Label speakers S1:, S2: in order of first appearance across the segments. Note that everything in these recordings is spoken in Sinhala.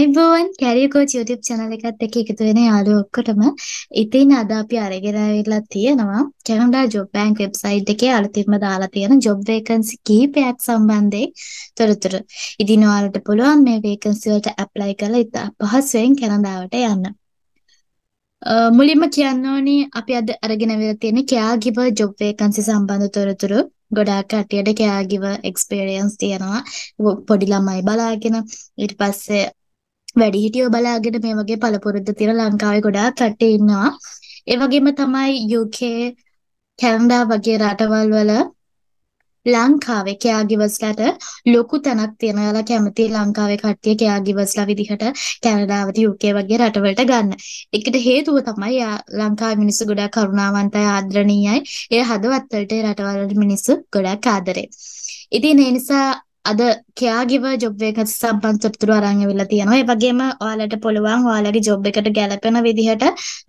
S1: අයිබෝන් කැරියකෝ YouTube channel එකත් එක්ක එකතු වෙන යාළුවෝ ඔක්කොටම ඉතින් අද අපි අරගෙන ආවිලා තියෙනවා කැනඩා ජොබ් බැංක් වෙබ්සයිට් එකේ අලුතින්ම දාලා තියෙන ජොබ් වේකන්සි කීපයක් සම්බන්ධයෙන් තොරතුරු. ඉතින් ඔයාලට පුළුවන් මේ වේකන්සි වලට ඇප්ලයි කරලා ඉතා පහසුවෙන් කැනඩාවට යන්න. මුලින්ම කියන්න ඕනි අපි අද අරගෙන ආවිලා තියෙන කෑගිව ජොබ් වේකන්සි සම්බන්ධ තොරතුරු. ගොඩාක් කට්ටියට කෑගිව එක්ස්පීරියන්ස් තියෙනවා පොඩි ළමයි බලාගෙන ඊට පස්සේ වැඩිහිටියෝ බලාගෙන මේ වගේ පළපුරුද්ද තියෙන ලංකාවේ ගොඩාක් කට්ටිය ඉන්නවා. ඒ වගේම තමයි UK කැනඩා වගේ රටවල් වල ලංකාවේ කෑ ගිවස්ලට ලොකු තැනක් තියෙන යාලා කැමති ලංකාවේ කට්ටිය කෑ ගිවස්ලා විදිහට කැනඩාවට UK වගේ රටවලට ගන්න. ඒකට හේතුව තමයි ලංකාවේ මිනිස්සු ගොඩාක් කරුණාවන්තයි ආදරණීයයි. ඒ හදවතට රටවල් මිනිස්සු ගොඩාක් ආදරේ. ඉතින් ඒ නිසා අද කයාගිව ජොබ් එකත් සම්බන්ධ තොරතුරු අරන් ඇවිල්ලා තියෙනවා. ඒ වගේම ඔයාලට පුළුවන් ඔයාලගේ ජොබ් එකට ගැලපෙන විදිහට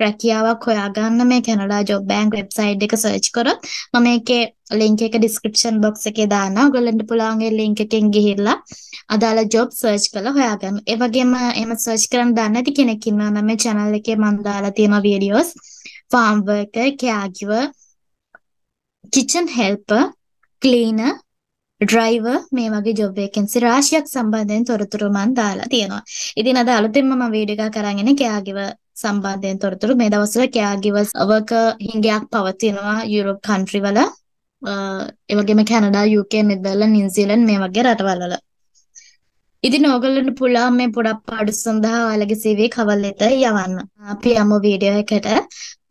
S1: රැකියාවක් හොයාගන්න මේ කැනඩා ජොබ් බැංක් වෙබ්සයිට් එක සර්ච් කරොත් මම ඒකේ ලින්ක් එක ඩිස්ක්‍රිප්ෂන් බොක්ස් එකේ දාන්න. ඔයගොල්ලන්ට පුළුවන් ඒ ලින්ක් එකෙන් ගිහිල්ලා අදාළ ජොබ් සර්ච් කරලා හොයාගන්න. ඒ වගේම එහෙම සර්ච් කරන් දන්නේ නැති කෙනෙක් ඉන්නවා නම් මේ channel එකේ මම දාලා තියෙන videos farm worker, caregiver, kitchen helper, cleaner driver මේ වගේ ජොබ් වේකන්සි රාශියක් සම්බන්ධයෙන් තොරතුරු මම දාලා තියෙනවා. ඉතින් අද අලුතින්ම මම වීඩියෝ එකක් අරන් එන්නේ කෑගිව සම්බන්ධයෙන් තොරතුරු මේ දවස්වල කෑගිවස් අවක හිඟයක් පවතිනවා යුරෝප් කන්ට්‍රි වල. ඒ වගේම කැනඩා, UK, නෙදර්ලන්ඩ්, නිව්සීලන්ඩ් මේ වගේ රටවල් වල. ඉතින් ඕගොල්ලන්ට පුළුවන් මේ පොඩක් පාඩු සඳහා ඔයාලගේ CV කවල් එක යවන්න. අපි යමු වීඩියෝ එකට.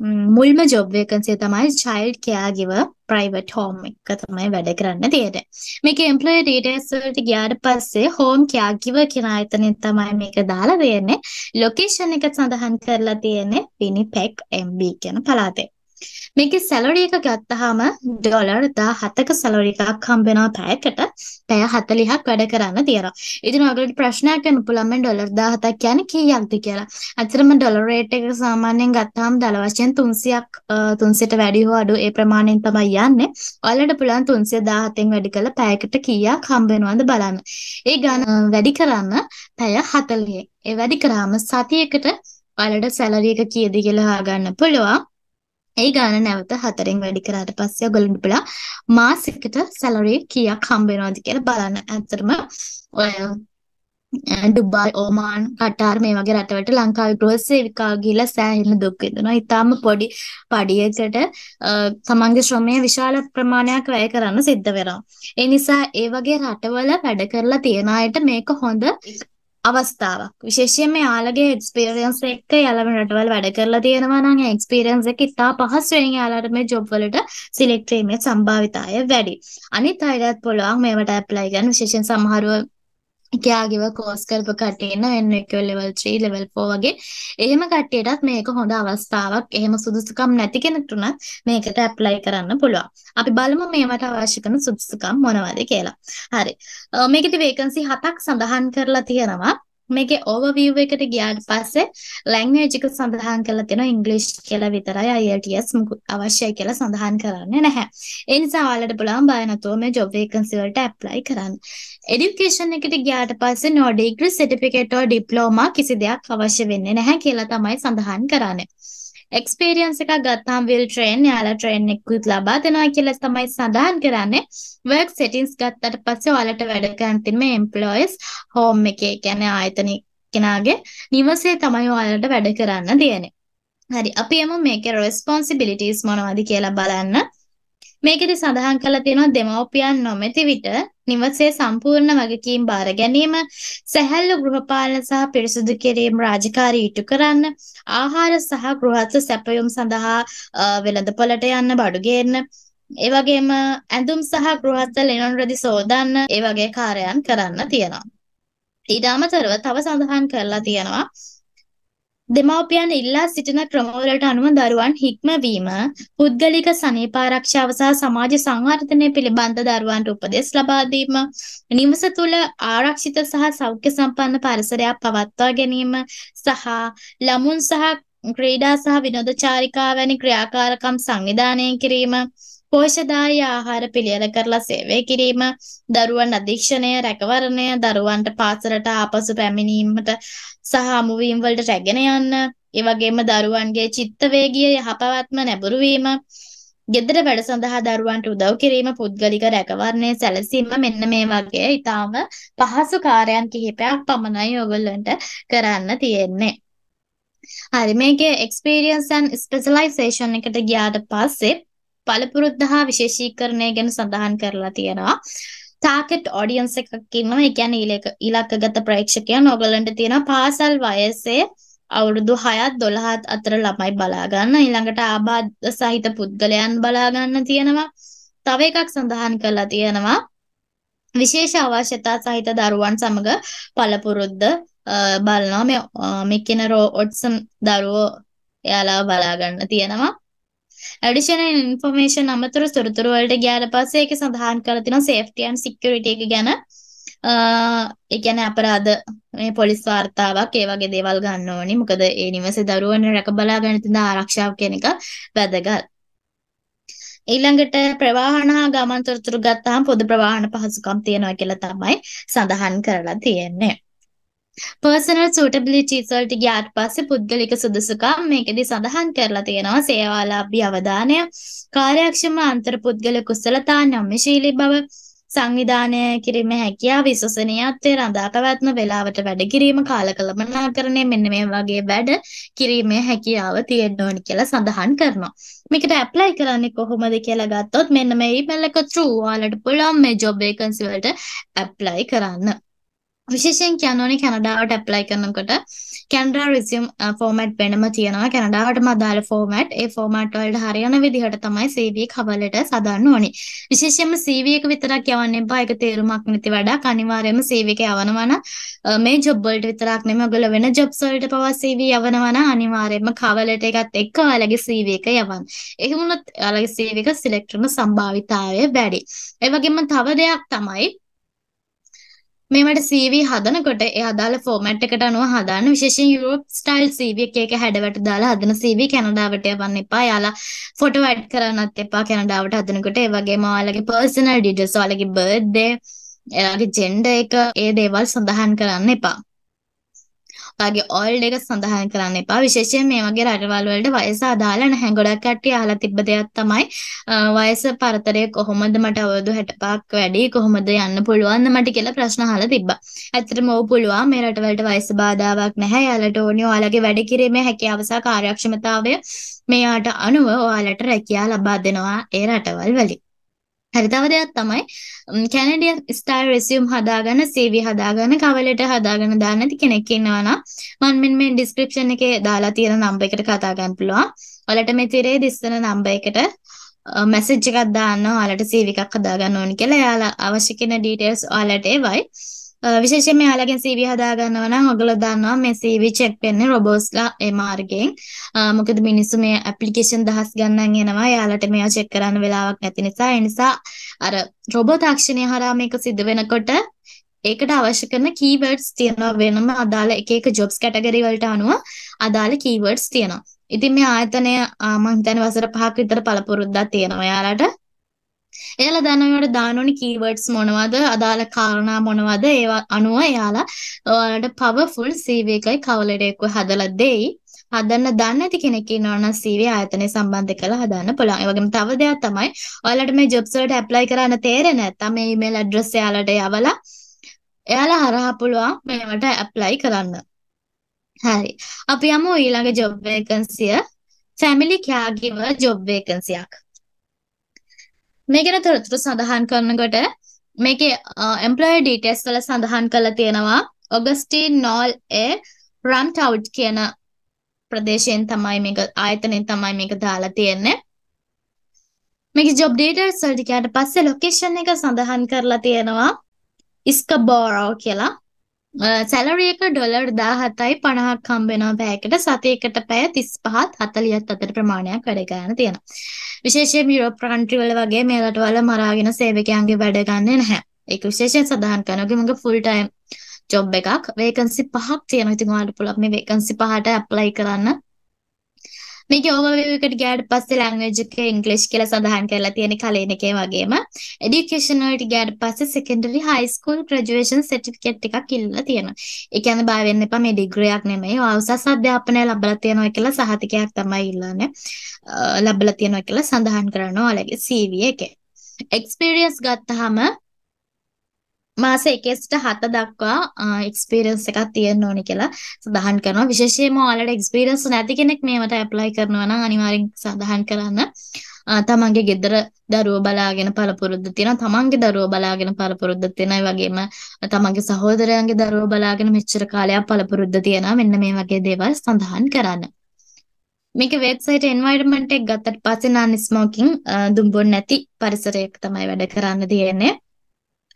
S1: මුල්ම ජොබ් වේකන්සිය තමයි child care giver private home එක තමයි වැඩ කරන්න තියෙන්නේ. මේකේ එම්ප්ලොයර් ඩීටේල්ස් වලට ගියාට පස්සේ හෝම් කෙයා ගිවර් කියන ආයතනයෙන් තමයි මේක දාලා තියෙන්නේ. ලොකේෂන් එක සඳහන් කරලා තියෙන්නේ විනිපෙක් MB කියන පළාතේ. මේකේ සැලරි එක ගත්තාම ඩොලර් 17ක සැලරි එකක් හම්බ වෙනවා පැයකට. පැය 40ක් වැඩ කරන්න තියෙනවා. ඉතින් ඔයගොල්ලන්ට ප්‍රශ්නයක් වෙන්න පුළුවන් මේ ඩොලර් 17ක් කියන්නේ කීයක්ද කියලා. ඇත්තටම ඩොලර් රේට් එක සාමාන්‍යයෙන් ගත්තාම දල වශයෙන් 300ක් 300ට වැඩි හෝ අඩු ඒ ප්‍රමාණයෙන් තමයි යන්නේ. ඔයාලට පුළුවන් 317න් වැඩි කරලා පැයකට කීයක් හම්බ වෙනවද බලන්න. ඒ ගණන වැඩි කරන්න පැය 40. ඒ වැඩි කරාම සතියකට ඔයාලට සැලරි එක කීයද කියලා හොයාගන්න පුළුවන්. ඒ ගාන නැවත හතරෙන් වැඩි කරාට පස්සේ ඔයගොල්ලන්ට පුළුවන් මාසෙකට සැලරි කීයක් හම්බ වෙනවද කියලා බලන්න. ඇත්තටම ඔය ඩුබායි, ඕමාන්, කටාර් මේ වගේ රටවලට ලංකාවේ ගෘහ සේවිකා ගිහිලා සෑහෙන දුක් විඳිනවා. ඊටාම පොඩි පඩියකට තමන්ගේ ශ්‍රමය විශාල ප්‍රමාණයක් වැය කරන්න සිද්ධ වෙනවා. ඒ නිසා ඒ වගේ රටවල වැඩ කරලා තියන අයට මේක හොඳ අවස්ථාවක්. විශේෂයෙන්ම යාළගේ එක්ස්පීරියන්ස් එක යාළම රටවල් වැඩ කරලා තියෙනවා නම් ඒ එක්ස්පීරියන්ස් එක ඉතා පහසුවෙන් යාළාට මේ ජොබ් වලට සිලෙක්ට් වීමේ සම්භාවිතාවය වැඩි. අනිත් අයටත් පුළුවන් මේවට ඇප්ලයි කරන්න විශේෂයෙන් සමහරව එයාගේව කෝස් කරපු කටේන N1 level 3 level 4 වගේ එහෙම කට්ටියටත් මේක හොඳ අවස්ථාවක් එහෙම සුදුසුකම් නැති කෙනෙකුට උනත් මේකට ඇප්ලයි කරන්න පුළුවන්. අපි බලමු මේවට අවශ්‍ය කරන සුදුසුකම් මොනවද කියලා. හරි. මේකේ වේකන්සි 7ක් සඳහන් කරලා තියෙනවා. මේකේ ඕවර්විව් එකට ගියාට පස්සේ ලැන්ග්වේජ් එක සඳහන් කරලා තියෙනවා ඉංග්‍රීසි කියලා විතරයි IELTS අවශ්‍යයි කියලා සඳහන් කරන්නේ නැහැ. ඒ නිසා ඔයාලට පුළුවන් බය නැතුව මේ ජොබ් වේකන්සි වලට ඇප්ලයි කරන්න. এডুকেෂන් එකට ගියාට පස්සේ no degree certificate or diploma කිසි දෙයක් අවශ්‍ය වෙන්නේ නැහැ කියලා තමයි සඳහන් කරන්නේ. එක්ස්පීරියන්ස් එකක් ගත්තාම විල් ට්‍රේන් යාලා ට්‍රේන් එකකුත් ලබා දෙනවා කියලා තමයි සඳහන් කරන්නේ. work settings ගත්තට පස්සේ ඔයාලට වැඩ කරන්න තියෙන මේ employees home එකේ කියන්නේ ආයතනික කෙනාගේ නිවසේ තමයි ඔයාලට වැඩ කරන්න තියෙන්නේ. හරි අපි යමු මේකේ responsibilities මොනවද කියලා බලන්න. මේකෙදි සඳහන් කරලා තියෙනවා දෙමව්පියන් නොමැති විට නිවසේ සම්පූර්ණ වගකීම් බාර ගැනීම, සැහැල්ලු ගෘහපාලන සහ පිරිසුදු කිරීම රාජකාරී ඉටු කරන්න, ආහාර සහ ගෘහස්ථ සැපයුම් සඳහා වෙළඳපොළට යන්න බඩු ගේන්න, ඒ වගේම ඇඳුම් සහ ගෘහස්ථ ලෙනොන් රෙදි සෝදන්න, ඒ වගේ කාර්යයන් කරන්න තියෙනවා. ඊට අමතරව තව සඳහන් කරලා තියෙනවා දෙමාපියන් ඉල්ලා සිටින ක්‍රමවලට අනුව දරුවන් හික්මවීම, පුද්ගලික සනීපාරක්ෂාව සහ සමාජ සංවර්ධනය පිළිබඳ දරුවන්ට උපදෙස් ලබා දීම, නිවස තුළ ආරක්ෂිත සහ සෞඛ්‍ය සම්පන්න පරිසරයක් පවත්වා ගැනීම සහ ළමුන් සහ ක්‍රීඩා සහ විනෝද චාරිකා වැනි ක්‍රියාකාරකම් සංවිධානය කිරීම පෝෂදායී ආහාර පිළියෙල කරලා සේවය කිරීම, දරුවන් අධීක්ෂණය, රැකවරණය, දරුවන්ට පාසලට ආපසු පැමිණීමට සහ අමුවීම් වලට රැගෙන යන්න, ඒ වගේම දරුවන්ගේ චිත්ත වේගීය යහපවත්ම නැඹුරු වීම, ගෙදර වැඩ සඳහා දරුවන්ට උදව් කිරීම පුද්ගලික රැකවරණය සැලසීම මෙන්න මේ වගේ ඊටාම පහසු කාර්යයන් කිහිපයක් පමණයි ඔයගොල්ලන්ට කරන්න තියෙන්නේ. හරි මේකේ experience and specialization එකට ගියාට පස්සේ බලපෘද්ධ හා විශේෂීකරණය ගැන සඳහන් කරලා තියෙනවා. ටාකට් ඔඩියන්ස් එකක් ඉන්නවා. ඒ කියන්නේ ඉලක්කගත ප්‍රේක්ෂකයන් ඔයගලන්ට තියෙනවා පාසල් වයසේ අවුරුදු 6ත් 12ත් අතර ළමයි බලා ගන්න. ඊළඟට ආබාධ සහිත පුද්ගලයන් බලා ගන්න තියෙනවා. තව එකක් සඳහන් කරලා තියෙනවා විශේෂ අවශ්‍යතා සහිත දරුවන් සමග පළපුරුද්ද බලනවා. මේ මේ කියන රෝඩ්සන් දරුවෝ එයාලා බලා ගන්න තියෙනවා. ඇඩිෂන් ඉන්ෆර්මේෂන් අමතර තොරතුරු වලට ගියාට පස්සේ ඒක සඳහන් කරලා තිනවා සේෆ්ටි ඇන්ඩ් සිකියුරිටි එක ගැන ඒ කියන්නේ අපරාධ මේ පොලිස් වාර්තාවක් ඒ වගේ දේවල් ගන්න ඕනි. මොකද ඒ නිවසේ දරුවන් රැක බලා ගන්න තියෙන ආරක්ෂාව කියන එක වැදගත්. ඊළඟට ප්‍රවාහන හා ගමන් තොරතුරු ගත්තාම පොදු ප්‍රවාහන පහසුකම් තියනවා කියලා තමයි සඳහන් කරලා තියෙන්නේ. පර්සනල් සූටබිලිටි වලට ගියාට පස්සේ පුද්ගලික සුදුසුකම් මේකෙදි සඳහන් කරලා තියෙනවා සේවාලාභී අවධානය, කාර්යක්ෂම අන්තර පුද්ගල කුසලතා, නම්‍යශීලී බව, සංවිධානය කිරීමේ හැකියාව, විශ්වසනීයත්වය, රඳා පැවැත්ම, වේලාවට වැඩ කිරීම, කාලකලමනාකරණය මෙන්න මේ වගේ වැඩ කිරීමේ හැකියාව තියෙන්න ඕනි කියලා සඳහන් කරනවා. මේකට ඇප්ලයි කරන්නේ කොහොමද කියලා ගත්තොත් මෙන්න මේ ඊමේල් එක through ඔයාලට පුළුවන් මේ job vacancy වලට ඇප්ලයි කරන්න. විශේෂයෙන් කියනෝනේ කැනඩාවට ඇප්ලයි කරනකොට කැනඩා රිසියම් ෆෝමට් වෙනම තියෙනවා කැනඩාවටම අදාළ ෆෝමට් ඒ ෆෝමට් වලට හරියන විදිහට තමයි CV එක හවලට සදාන්න ඕනේ විශේෂයෙන්ම CV එක විතරක් යවන්න එපා ඒක තේරුමක් නැති වැඩක් අනිවාර්යයෙන්ම CV එක යවනවා නම් මේ ජොබ් වලට විතරක් නෙමෙයි ඔයගොල්ලෝ වෙන ජොබ්ස් වලට පවා CV යවනවා නම් අනිවාර්යයෙන්ම කවලට එකත් එක්ක ඔයාලගේ CV එක යවන්න එහෙම වුණොත් ඔයාලගේ CV එක සිලෙක්ට් කරන සම්භාවිතාවය වැඩි ඒ වගේම තව දෙයක් තමයි මේවට CV හදනකොට ඒ අදාළ ෆෝමැට් එකට අනුව හදාන්න විශේෂයෙන් යුරෝප් ස්ටයිල් CV එක එක හැඩවැට දාලා හදන CV කැනඩාවට යවන්න එපා. යාලා ෆොටෝ ඇඩ් කරන්නත් එපා කැනඩාවට හදනකොට. ඒ වගේම ඔයාලගේ personal details, ඔයාලගේ birthday, එයාලගේ gender එක ඒ දේවල් සඳහන් කරන්න එපා. තාගේ ඔයිල් එක සඳහන් කරන්න එපා. විශේෂයෙන් මේ වගේ රටවල් වලට වයස අදාළ නැහැ. ගොඩක් කට්ටිය අහලා තිබ්බ දෙයක් තමයි වයස පරතරය කොහොමද මට අවුරුදු 65ක් වැඩි කොහොමද යන්න පුළුවන්ද මට කියලා ප්‍රශ්න අහලා තිබ්බා. ඇත්තටම ඕ පුළුවන් මේ රටවලට වයස බාධාවක් නැහැ. යාලට ඕනේ ඔයාලගේ වැඩ කිරීමේ හැකියාව සහ කාර්යක්ෂමතාවය මෙයාට අනුව ඔයාලට රැකියාව ලබා දෙනවා ඒ රටවල් වලින්. හරි තව දෙයක් තමයි කැනඩියන් ස්ටයිල් රෙසියුම් හදාගන්න CV හදාගන්න කවලට හදාගන්න දාන්න ඇති කෙනෙක් ඉන්නවා නම් මම මෙන්න මේ ඩිස්ක්‍රිප්ෂන් එකේ දාලා තියෙන නම්බර් එකට කතා ගන්න පුළුවන්. ඔයාලට මේ තිරේ දිස්සන නම්බර් එකට මැසේජ් එකක් දාන්න ඔයාලට CV එකක් හදාගන්න ඕනි කියලා. එයාලා අවශ්‍ය කෙන ඩීටේල්ස් ඔයාලට එවයි. විශේෂයෙන්ම යාළුවගෙන් CV හදා ගන්නවා නම් ඔයගොල්ලෝ දන්නවා මේ CV චෙක් වෙන්නේ රොබෝට්ස්ලා ඒ මාර්ගයෙන්. මොකද මිනිස්සු මේ ඇප්ලිකේෂන් දහස් ගණන් එනවා. යාළුවට මේවා චෙක් කරන්න වෙලාවක් නැති නිසා ඒ නිසා අර රොබෝ තාක්ෂණය හරහා මේක සිද්ධ වෙනකොට ඒකට අවශ්‍ය කරන කීවර්ඩ්ස් තියෙනවා වෙනම අදාළ එක එක ජොබ්ස් කැටගරි වලට අනුව අදාළ කීවර්ඩ්ස් තියෙනවා. ඉතින් මේ ආයතනය මම හිතන්නේ වසර 5ක් විතර පළපුරුද්දක් තියෙනවා යාළුවට. එයාලා දැනවට දාන ඕනි කීවර්ඩ්ස් මොනවද අදාළ කාරණා මොනවද ඒවා අනුව එයාලා ඔයාලට පවර්ෆුල් CV එකයි කවලට එක්ක හදලා දෙයි. හදන්න දන්නේ නැති කෙනෙක් ඉන්නවා නම් CV ආයතනය සම්බන්ධ කරලා හදන්න පුළුවන්. ඒ වගේම තව දෙයක් තමයි ඔයාලට මේ ජොබ්ස් වලට ඇප්ලයි කරන්න තේරෙන්නේ නැත්නම් මේ ඊමේල් ඇඩ්‍රස් එයාලට යවලා එයාලා හරහා පුළුවන් මේවට ඇප්ලයි කරන්න. හරි. අපි යමු ඊළඟ ජොබ් වේකන්සිය. ෆැමිලි කෑ ගිව ජොබ් වේකන්සියක්. මේ ගැන තොරතුරු සඳහන් කරනකොට මේකේ employee details වල සඳහන් කරලා තියෙනවා ඔගස්ටින් නෝල් ඒ රම්ටවුඩ් කියන ප්‍රදේශයෙන් තමයි මේක ආයතනයෙන් තමයි මේක දාලා තියෙන්නේ. මේකේ job details වලට ගියාට පස්සේ location එක සඳහන් කරලා තියෙනවා ස්කබෝරෝ කියලා. සැලරි එක ඩොලර් 1750ක් හම්බ වෙනවා පැයකට සතියකට පැය 35ත් 40ත් අතර ප්‍රමාණයක් වැඩ ගන්න තියෙනවා. විශේෂයෙන් යුරෝප් රටවල් වල වගේ මේලට වල මරාගෙන සේවකයන්ගේ වැඩ ගන්නෙ නැහැ. ඒක විශේෂයෙන් සඳහන් කරනවා මගේ ෆුල් ටයිම් ජොබ් එකක් වේකන්සි පහක් තියෙනවා. ඉතින් ඔයාලට පුළුවන් මේ වේකන්සි පහට ඇප්ලයි කරන්න. මේකේ ඕවර්විව් ගෑඩ් පස්සේ ලැන්ග්වේජ් එක ඉංග්‍රීසි කියලා සඳහන් කරලා තියෙන කලින් එකේ වගේම এডুকেෂන් වලට ගෑඩ් පස්සේ secondary high school graduation certificate එකක් ඉල්ලලා තියෙනවා. ඒ කියන්නේ බය වෙන්න එපා මේ ඩිග්‍රියක් නෙමෙයි. ඔය උසස් අධ්‍යාපනය ලැබලා තියෙනවා කියලා සහතිකයක් තමයි ඉල්ලන්නේ. ලැබලා තියෙනවා කියලා සඳහන් කරනවා ඔයාලගේ CV එකේ. experience ගත්තාම මාස 1.7 දක්වා එක්ස්පීරියන්ස් එකක් තියෙන්න ඕනේ කියලා සඳහන් කරනවා. විශේෂයෙන්ම ඔයාලට එක්ස්පීරියන්ස් නැති කෙනෙක් මේවට ඇප්ලයි කරනවා නම් අනිවාර්යෙන් සඳහන් කරන්න. තමන්ගේ ගෙදර දරුවෝ බලාගෙන පළපුරුද්ද තියෙනවා තමන්ගේ දරුවෝ බලාගෙන පළපුරුද්ද තියෙනවා ඒ වගේම තමන්ගේ සහෝදරයන්ගේ දරුවෝ බලාගෙන මෙච්චර කාලයක් පළපුරුද්ද තියෙනවා මෙන්න මේ වගේ දේවල් සඳහන් කරන්න මේක වෙබ්සයිට් එන්වයරන්මන්ට් එක ගත්තට පස්සේ non smoking දුම්බොන් නැති පරිසරයක තමයි වැඩ කරන්න තියෙන්නේ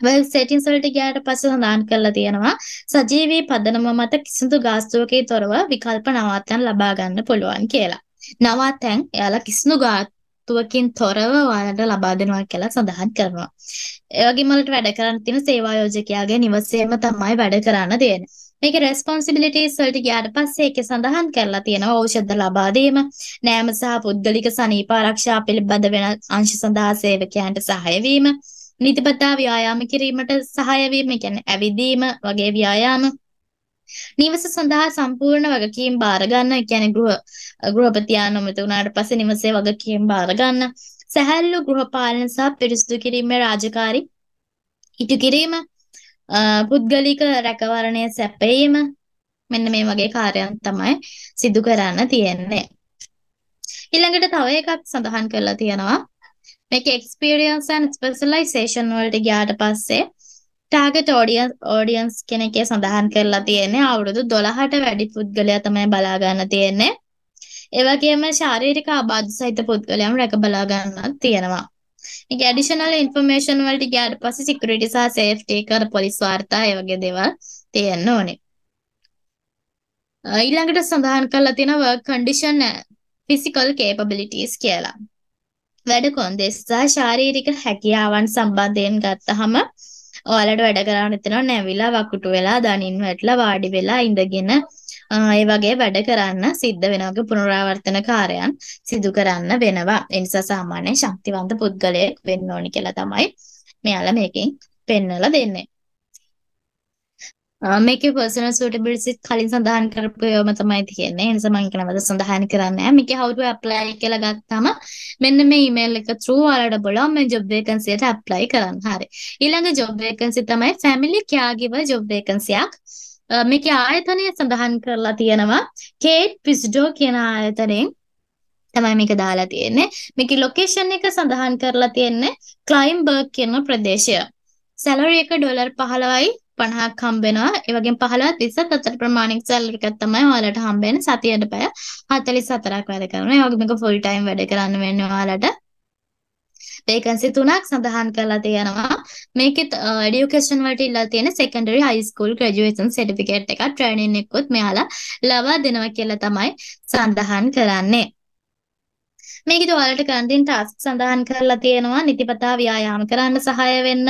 S1: වෙබ් සෙටින්ස් වලට ගියාට පස්සේ සඳහන් කරලා තියෙනවා සජීවී පදනම මත කිසිදු ගාස්තුවකින් තොරව විකල්ප නවාතැන් ලබා ගන්න පුළුවන් කියලා. නවාතැන් එයාලා කිසිදු ගාස්තුවකින් තොරව ඔයාලට ලබා දෙනවා කියලා සඳහන් කරනවා. ඒ වගේම වලට වැඩ කරන්න තියෙන සේවා යෝජකයාගේ නිවසේම තමයි වැඩ කරන්න තියෙන්නේ. මේක රෙස්පොන්සිබිලිටීස් වලට ගියාට පස්සේ ඒක සඳහන් කරලා තියෙනවා ඖෂධ ලබා දීම, නෑම සහ පුද්ගලික සනීප ආරක්ෂා පිළිබඳ වෙන අංශ සඳහා සේවකයන්ට සහාය වීම, නිතිපතා ව්‍යායාම කිරීමට සහාය වීම, කියන්නේ ඇවිදීම වගේ ව්‍යායාම. නිවස සඳහා සම්පූර්ණ වගකීම් බාර ගන්න, කියන්නේ ගෘහ ගෘහපතියා නොමැති වුණාට පස්සේ නිවසේ වගකීම් බාර ගන්න. සැහැල්ලු ගෘහපාලන සහ පිරිසිදු කිරීමේ රාජකාරී ඉටු කිරීම, පුද්ගලික රැකවරණය සැපයීම මෙන්න මේ වගේ කාර්යයන් තමයි සිදු කරන්න තියෙන්නේ. ඊළඟට තව එකක් සඳහන් කරලා තියෙනවා මේක එක්ස්පීරියන්ස් ඇන් ස්පෙෂලයිසේෂන් වලට ගියාට පස්සේ ටාගට් ඔඩියන්ස් ඔඩියන්ස් කෙනෙක්ගේ සඳහන් කරලා තියෙන්නේ අවුරුදු 12ට වැඩි පුද්ගලයා තමයි බලා ගන්න තියෙන්නේ. ඒ වගේම ශාරීරික අබාධ සහිත පුද්ගලයන් රැක බලා ගන්නත් තියෙනවා. ඒක ඇඩිෂනල් ইনফර්මේෂන් වලට ගියාට පස්සේ සිකියුරිටි සහ සේෆ්ටි කර පොලිස් වාර්තා ඒ වගේ දේවල් තියෙන්න ඕනේ. ඊළඟට සඳහන් කරලා තියෙන work condition physical capabilities කියලා. වැඩ කොන්දේසි සහ ශාරීරික හැකියාවන් සම්බන්ධයෙන් ගත්තහම ඔයාලට වැඩ කරන්න හිතෙනවා නැවිලා වකුටු වෙලා දණින් වැටලා වාඩි වෙලා ඉඳගෙන ඒ වගේ වැඩ කරන්න සිද්ධ වෙනවා පුනරාවර්තන කාර්යයන් සිදු කරන්න වෙනවා. ඒ නිසා සාමාන්‍ය ශක්තිවන්ත පුද්ගලයෙක් වෙන්න ඕනි කියලා තමයි මෙයාලා මේකෙන් පෙන්වලා දෙන්නේ. මේකේ personal suitability කලින් සඳහන් කරපු ඒවාම තමයි තියෙන්නේ. ඒ නිසා මම ඒක නැවත සඳහන් කරන්නේ නැහැ. මේකේ how to apply කියලා ගත්තාම මෙන්න මේ email එක through වලට බලව මේ job vacancy එකට apply කරන්න. හරි. ඊළඟ job vacancy තමයි family caregiver job vacancy එකක්. මේකේ ආයතනය සඳහන් කරලා තියෙනවා කේට් පිස්ඩෝ කියන ආයතනයෙන් තමයි මේක දාලා තියෙන්නේ. මේකේ ලොකේෂන් එක සඳහන් කරලා තියෙන්නේ ක්ලයිම්බර්ග් කියන ප්‍රදේශය. සැලරි එක ඩොලර් 15යි 50ක් හම්බෙනවා. ඒ වගේම් 15 30ත් අතර ප්‍රමාණික සැලරි එකක් තමයි ඔයාලට හම්බෙන්නේ. සතියට පැය 44ක් වැඩ කරනවා. ඒ වගේ මේක ෆුල් ටයිම් වැඩ කරන්න වෙන්නේ ඔයාලට. වේකන්සි තුනක් සඳහන් කරලා තියෙනවා. මේකෙත් এডুকেෂන් වලට ඉල්ලලා තියෙන secondary high school graduation certificate එකක් training එකකුත් මෙයාලා ලබා දෙනවා කියලා තමයි සඳහන් කරන්නේ. මේකෙත් ඔයාලට කරන් තියෙන ටාස්ක් සඳහන් කරලා තියෙනවා. නිතිපතා ව්‍යායාම කරන්න සහාය වෙන්න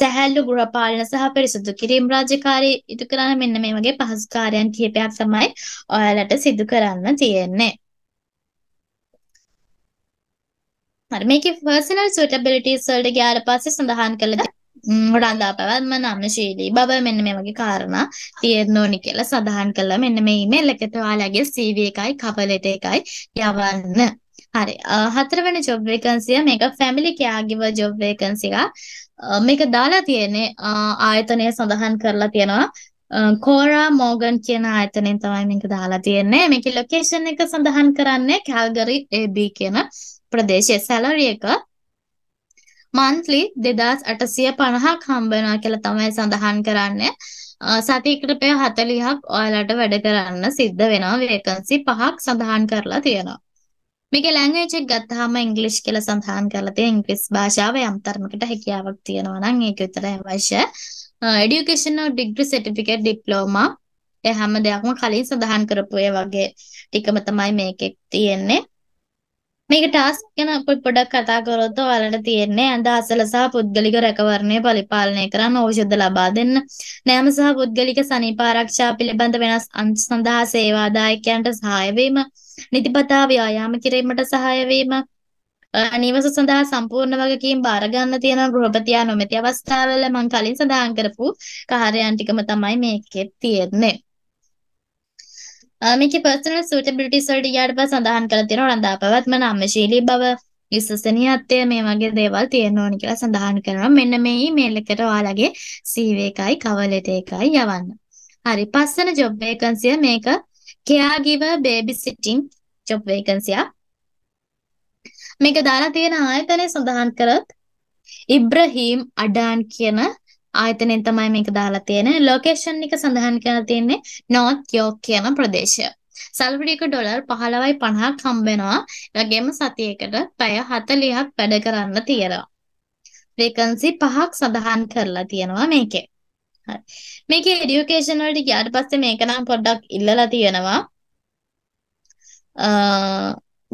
S1: සැහැල්ලු ගෘහපාලන සහ පිරිසුදු කිරීම් රාජකාරී ඉටු කරන්න මෙන්න මේ වගේ පහසු කාර්යයන් කිහිපයක් තමයි ඔයාලට සිදු කරන්න තියෙන්නේ. හරි මේකේ personal suitabilities වලට ගියාට පස්සේ සඳහන් කළ රඳා පැවැත්ම නම්ශීලී බව මෙන්න මේ වගේ කාරණා තියෙන්න ඕනි කියලා සඳහන් කළා. මෙන්න මේ email එකට ඔයාලගේ CV එකයි cover letter එකයි යවන්න. හරි හතරවෙනි ජොබ් වේකන්සිය මේක ෆැමිලි කෑගිව ජොබ් වේකන්සි එක මේක දාලා තියෙන්නේ ආයතනය සඳහන් කරලා තියෙනවා කෝරා මෝගන් කියන ආයතනයෙන් තමයි මේක දාලා තියෙන්නේ. මේකේ ලොකේෂන් එක සඳහන් කරන්නේ කැල්ගරි AB කියන ප්‍රදේශයේ සැලරි එක monthly 2850ක් හම්බ වෙනවා කියලා තමයි සඳහන් කරන්නේ. සතියකට පැය 40ක් ඔයාලට වැඩ කරන්න සිද්ධ වෙනවා. වේකන්සි පහක් සඳහන් කරලා තියෙනවා. මේක ලැන්ග්වේජ් එක ගත්තාම ඉංග්‍රීසි කියලා සඳහන් කරලා තියෙන ඉංග්‍රීසි භාෂාව යම් තරමකට හැකියාවක් තියෙනවා නම් ඒක විතරයි අවශ්‍ය. educational degree certificate diploma ඒ හැම දෙයක්ම කලින් සඳහන් කරපු ඒ වගේ ටිකම තමයි මේකෙත් තියෙන්නේ. මේක ටාස්ක් ගැන පොඩි පොඩක් කතා කරොත් ඔයාලට තියෙන්නේ ඇඳ අසල සහ පුද්ගලික රැකවරණය පරිපාලනය කරන්න ඖෂධ ලබා දෙන්න. නෑම සහ පුද්ගලික සනීප ආරක්ෂා පිළිබඳ වෙනස් අංශ සඳහා සේවාදායකයන්ට සහාය වීම නිතිපතා ව්‍යායාම කිරීමට සහාය වීම නිවස සඳහා සම්පූර්ණ වගකීම් බාර ගන්න තියෙන ගෘහපතියා නොමැති අවස්ථාවල මම කලින් සඳහන් කරපු කාර්යයන් ටිකම තමයි මේකේ තියෙන්නේ. මේකේ personal suitability වලට ඊට පස්සේ සඳහන් කරලා තියෙනවා රඳාපවත්ම නාමශීලී බව විශ්වසනීයත්වය මේ වගේ දේවල් තියෙන්න ඕනි කියලා සඳහන් කරනවා. මෙන්න මේ ඊමේල් එකට ඔයාලගේ CV එකයි cover letter එකයි යවන්න. හරි පස්සන ජොබ් වේකන්සිය මේක caregiver babysitting job vacancy මේක දාලා තියෙන ආයතනය සඳහන් කරොත් ඉබ්‍රහීම් අඩාන් කියන ආයතනයෙන් තමයි මේක දාලා තියෙන්නේ. ලොකේෂන් එක සඳහන් කරලා තියෙන්නේ නෝත් යෝක් කියන ප්‍රදේශය. සල්පරි එක ඩොලර් 15.50ක් හම්බ වෙනවා. ඒ වගේම සතියකට පැය 40ක් වැඩ කරන්න තියෙනවා. වේකන්සි පහක් සඳහන් කරලා තියෙනවා මේකේ. හරි. මේකේ এডুকেෂන් වලට ගියාට පස්සේ මේක නම් පොඩ්ඩක් ඉල්ලලා තියෙනවා.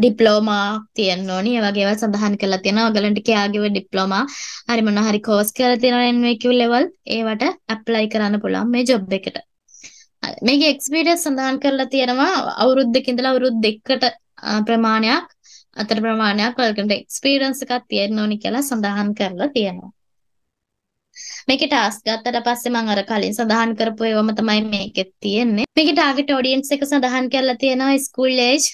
S1: ඩිප්ලෝමා තියෙන්න ඕනි. ඒ වගේ ඒවා සඳහන් කරලා තියෙනවා. ඔයගලන්ට කියාගිව ඩිප්ලෝමා හරි මොන හරි කෝස් කරලා තියෙනවා NVQ level ඒවට ඇප්ලයි කරන්න පුළුවන් මේ ජොබ් එකට. මේකේ එක්ස්පීරියන්ස් සඳහන් කරලා තියෙනවා අවුරුද්දක ඉඳලා අවුරුදු දෙකකට ප්‍රමාණයක් අතර ප්‍රමාණයක් ඔයගලන්ට එක්ස්පීරියන්ස් එකක් තියෙන්න ඕනි කියලා සඳහන් කරලා තියෙනවා. මේකේ ටාස්ක් ගත්තට පස්සේ මම අර කලින් සඳහන් කරපු ඒවම තමයි මේකෙත් තියෙන්නේ. මේකේ ටාගට් ඔඩියන්ස් එක සඳහන් කරලා තියෙනවා ස්කූල් ඒජ්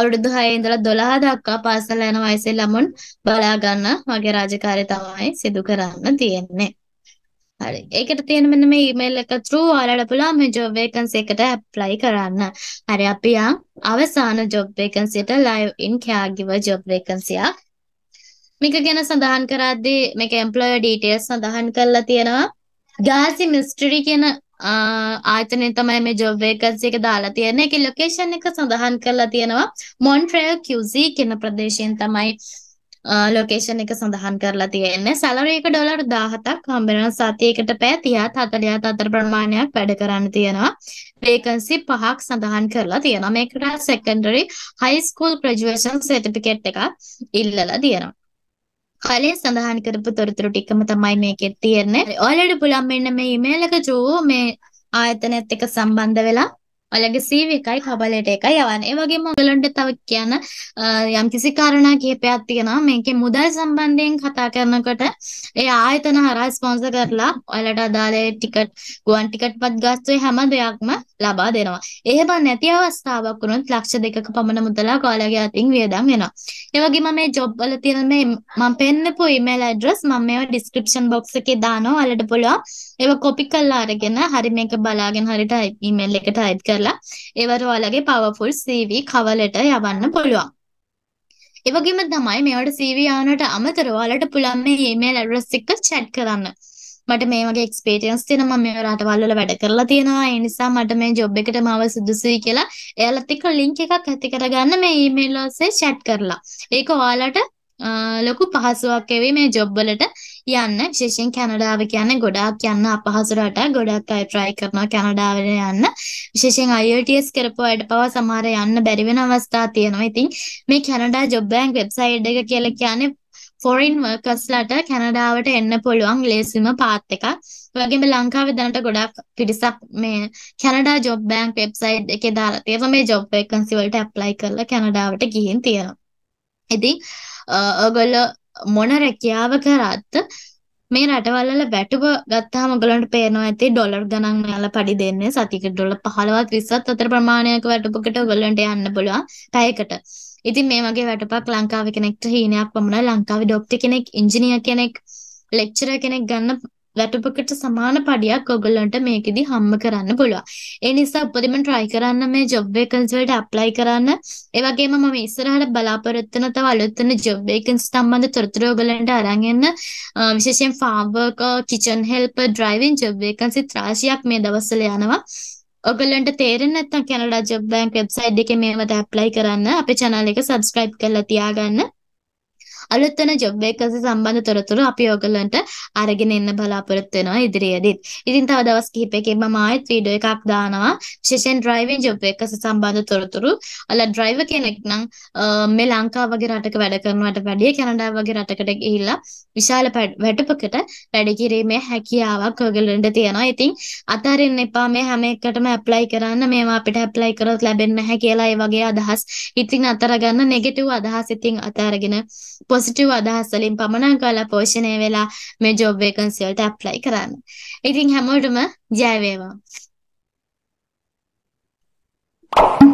S1: අවුරුදු 6 ඉඳලා 12 දක්වා පාසල් යන වයසේ ළමුන් බලා ගන්න වගේ රාජකාරී තමයි සිදු කරන්න තියෙන්නේ. හරි. ඒකට තියෙන මෙන්න මේ ඊමේල් එක through ඔයාලට පුළුවන් මේ job vacancy එකට apply කරන්න. හරි අපි යන් අවසාන job vacancy එකට live in caregiver job vacancy එක මේක ගැන සඳහන් කරද්දී මේක එම්ප්ලොයර් ඩීටේල්ස් සඳහන් කරලා තියෙනවා. ගාසි මිස්ටරි කියන ආයතනය තමයි මේ ජොබ් වේකන්සි එක දාලා තියෙන්නේ. ඒකේ ලොකේෂන් එක සඳහන් කරලා තියෙනවා. මොන්ට්‍රේල් QC කියන ප්‍රදේශයෙන් තමයි ලොකේෂන් එක සඳහන් කරලා තියෙන්නේ. සැලරි එක ඩොලර් 17ක් හම්බ වෙනවා. සතියකට පැය 30ත් 40ත් අතර ප්‍රමාණයක් වැඩ කරන්න තියෙනවා. වේකන්සි පහක් සඳහන් කරලා තියෙනවා. මේකට secondary high school graduation certificate එකක් ඉල්ලලා තියෙනවා. කලින් සඳහන් කරපු තොරතුරු ටිකම තමයි මේකෙත් තියෙන්නේ. ඔයාලට පුළුවන් මෙන්න මේ ඊමේල් එක ජෝ මේ ආයතනයත් එක්ක සම්බන්ධ වෙලා ඔයාලගේ CV එකයි කබලට එකයි යවන්න. ඒ වගේම ඔයගලන්ට තව කියන යම් කිසි කාරණා කිහිපයක් තියෙනවා. මේකේ මුදල් සම්බන්ධයෙන් කතා කරනකොට ඒ ආයතන හරහා ස්පොන්සර් කරලා ඔයාලට අදාළ ටිකට්, ගුවන් ටිකට්පත් ගාස්තු හැම දෙයක්ම ලබා දෙනවා. එහෙම නැති අවස්ථාවක් වුණොත් ලක්ෂ දෙකක පමණ මුදලක් ඔයාලගේ අතින් වියදම් වෙනවා. ඒ වගේම මේ ජොබ් වල තියෙන මේ මම පෙන්නපු email address මම මේවා description box එකේ දානවා. ඔයාලට පුළුවන් ඒවා copy කරලා අරගෙන හරි මේක බලාගෙන හරි email එකට type කරලා කරලා ඒවට ඔයාලගේ powerful CV කවලට යවන්න පුළුවන්. ඒ වගේම තමයි මේවට CV යවනට අමතරව ඔයාලට පුළුවන් මේ email address එක chat කරන්න. මට මේ වගේ එක්ස්පීරියන්ස් තියෙනවා මම මේ රටවල් වල වැඩ කරලා තියෙනවා ඒ නිසා මට මේ ජොබ් එකට මාව සුදුසුයි කියලා එයාලත් එක්ක ලින්ක් එකක් ඇති කරගන්න මේ ඊමේල් ඔස්සේ chat කරලා ඒක ඔයාලට ලොකු පහසුවක් වෙවි මේ ජොබ් වලට යන්න විශේෂයෙන් කැනඩාව කියන්නේ ගොඩාක් යන්න අපහසු රටක් ගොඩක් අය try කරනවා කැනඩාවට යන්න විශේෂයෙන් IELTS කරපු අයට පවා සමහර යන්න බැරි වෙන අවස්ථා තියෙනවා ඉතින් මේ කැනඩා ජොබ් බැංක් වෙබ්සයිට් එක කියලා කියන්නේ ෆොරින් වර්කර්ස්ලට කැනඩාවට එන්න පුළුවන් ලේසිම පාත් එකක්. වගේම ලංකාවේ දැනට ගොඩාක් පිරිසක් මේ කැනඩා ජොබ් බැංක් වෙබ්සයිට් එකේ දාලා තියෙනවා මේ ජොබ් වේකන්සි වලට ඇප්ලයි කරලා කැනඩාවට ගිහින් තියෙනවා. ඉතින් ඔයගොල්ලෝ මොන රැකියාව කරත් මේ රටවල්වල වැටුප ගත්තාම ඔයගලන්ට පේනවා ඇති ඩොලර් ගණන් මෙයාලා පඩි දෙන්නේ සතියකට ඩොලර් 15ත් 20ත් අතර ප්‍රමාණයක වැටුපකට ඔයගලන්ට යන්න පුළුවන් පැයකට. ඉතින් මේ වගේ වැටුපක් ලංකාවේ කෙනෙක්ට හීනයක් වමන ලංකාවේ ඩොක්ටර් කෙනෙක් ඉංජිනේර කෙනෙක් ලෙක්චරර් කෙනෙක් ගන්න වැටුපකට සමාන පඩියක් ඔයගොල්ලන්ට මේකෙදි හම්බ කරන්න පුළුවන්. ඒ නිසා උපරිම try කරන්න මේ job vacancies වලට apply කරන්න. ඒ වගේම මම ඉස්සරහට බලාපොරොත්තු වෙන තව අලුත් වෙන job vacancies සම්බන්ධ තොරතුරු ඔයගොල්ලන්ට අරන් එන්න. විශේෂයෙන් farm worker, kitchen helper, driving job vacancies රාශියක් මේ දවස්වල යනවා. ඔයගොල්ලන්ට තේරෙන්නේ නැත්නම් කැනඩා ජොබ් බැංක් වෙබ්සයිට් එකේ මේවට ඇප්ලයි කරන්න. අපේ channel එක subscribe කරලා තියාගන්න. අලුත් වෙන ජොබ් එකකස සම්බන්ධ තොරතුරු අපි ඔයගලන්ට අරගෙන එන්න බලාපොරොත්තු වෙනවා ඉදිරියේදීත්. ඉතින් තව දවස් කිහිපයකින් මම ආයෙත් වීඩියෝ එකක් දානවා. විශේෂයෙන් driving job එකකස සම්බන්ධ තොරතුරු. අල driver කෙනෙක් නම් මේ ලංකාව වගේ රටක වැඩ කරනවට වැඩිය කැනඩාව වගේ රටකට ගිහිල්ලා විශාල වැටපකට වැඩ කිරීමේ හැකියාවක් ඔයගලන්ට තියෙනවා. ඉතින් අතාරින්න එපා මේ හැම එකටම apply කරන්න මේවා අපිට apply කරොත් ලැබෙන්නේ නැහැ කියලා ඒ වගේ අදහස් ඉතින් අතර ගන්න නෙගටිව් අදහස් ඉතින් අතාරගෙන පොසිටිව් අදහස් වලින් පමණක් ගාලා පෝෂණය වෙලා මේ ජොබ් වේකන්සි වලට ඇප්ලයි කරන්න. ඉතින් හැමෝටම ජය වේවා. Thank you.